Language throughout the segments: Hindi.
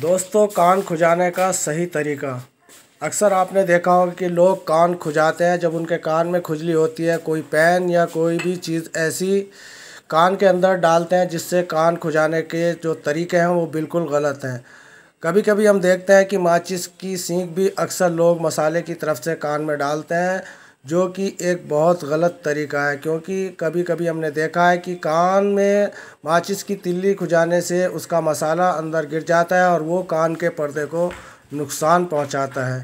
दोस्तों कान खुजाने का सही तरीका अक्सर आपने देखा होगा कि लोग कान खुजाते हैं जब उनके कान में खुजली होती है कोई पेन या कोई भी चीज़ ऐसी कान के अंदर डालते हैं जिससे कान खुजाने के जो तरीके हैं वो बिल्कुल गलत हैं कभी कभी हम देखते हैं कि माचिस की सीख भी अक्सर लोग मसाले की तरफ से कान में डालते हैं जो कि एक बहुत गलत तरीका है क्योंकि कभी कभी हमने देखा है कि कान में माचिस की तिल्ली खुजाने से उसका मसाला अंदर गिर जाता है और वो कान के पर्दे को नुकसान पहुंचाता है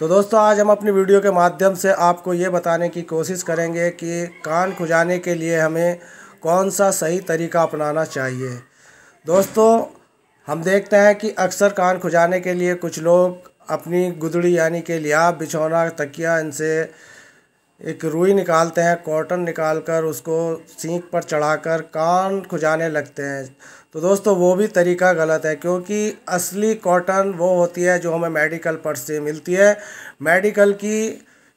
तो दोस्तों आज हम अपनी वीडियो के माध्यम से आपको ये बताने की कोशिश करेंगे कि कान खुजाने के लिए हमें कौन सा सही तरीका अपनाना चाहिए दोस्तों हम देखते हैं कि अक्सर कान खुजाने के लिए कुछ लोग अपनी गुदड़ी यानी कि लिया बिछौना तकिया इनसे एक रुई निकालते हैं कॉटन निकाल कर उसको सींक पर चढ़ाकर कान खुजाने लगते हैं तो दोस्तों वो भी तरीका गलत है क्योंकि असली कॉटन वो होती है जो हमें मेडिकल पर से मिलती है मेडिकल की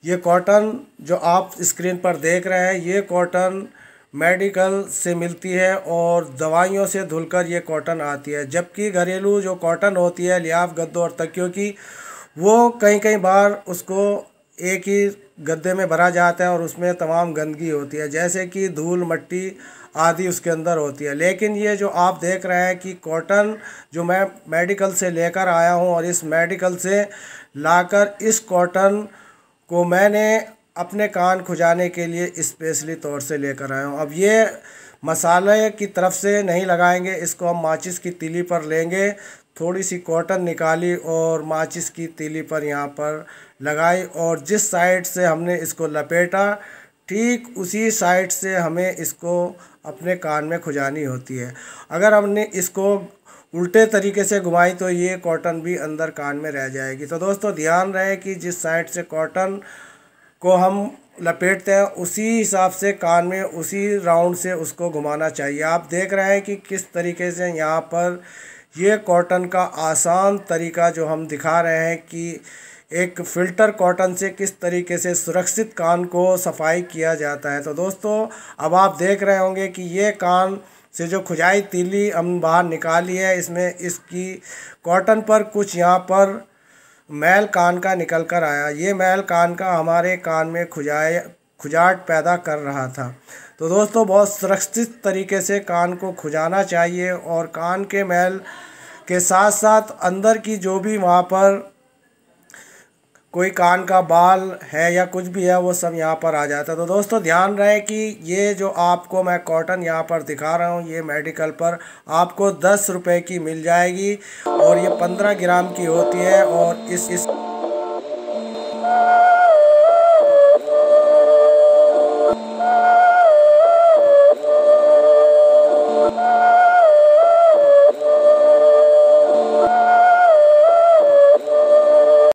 ये कॉटन जो आप स्क्रीन पर देख रहे हैं ये कॉटन मेडिकल से मिलती है और दवाइयों से धुलकर ये कॉटन आती है जबकि घरेलू जो कॉटन होती है लिहाफ गद्दों और तकियों की वो कहीं कहीं बार उसको एक ही गद्दे में भरा जाता है और उसमें तमाम गंदगी होती है जैसे कि धूल मट्टी आदि उसके अंदर होती है लेकिन ये जो आप देख रहे हैं कि कॉटन जो मैं मेडिकल से लेकर आया हूँ और इस मेडिकल से लाकर इस कॉटन को मैंने अपने कान खुजाने के लिए स्पेशली तौर से लेकर आया हूँ अब ये मसाले की तरफ से नहीं लगाएंगे इसको हम माचिस की तिली पर लेंगे थोड़ी सी कॉटन निकाली और माचिस की तीली पर यहाँ पर लगाई और जिस साइड से हमने इसको लपेटा ठीक उसी साइड से हमें इसको अपने कान में खुजानी होती है अगर हमने इसको उल्टे तरीके से घुमाई तो ये कॉटन भी अंदर कान में रह जाएगी तो दोस्तों ध्यान रहे कि जिस साइड से कॉटन को हम लपेटते हैं उसी हिसाब से कान में उसी राउंड से उसको घुमाना चाहिए आप देख रहे हैं कि किस तरीके से यहाँ पर ये कॉटन का आसान तरीका जो हम दिखा रहे हैं कि एक फ़िल्टर कॉटन से किस तरीके से सुरक्षित कान को सफाई किया जाता है तो दोस्तों अब आप देख रहे होंगे कि ये कान से जो खुजाई तीली हम बाहर निकाली है इसमें इसकी कॉटन पर कुछ यहाँ पर मैल कान का निकल कर आया ये मैल कान का हमारे कान में खुजाए खुजाट पैदा कर रहा था तो दोस्तों बहुत सुरक्षित तरीके से कान को खुजाना चाहिए और कान के मैल के साथ साथ अंदर की जो भी वहाँ पर कोई कान का बाल है या कुछ भी है वो सब यहाँ पर आ जाता है तो दोस्तों ध्यान रहे कि ये जो आपको मैं कॉटन यहाँ पर दिखा रहा हूँ ये मेडिकल पर आपको दस रुपये की मिल जाएगी और ये पंद्रह ग्राम की होती है और इस इस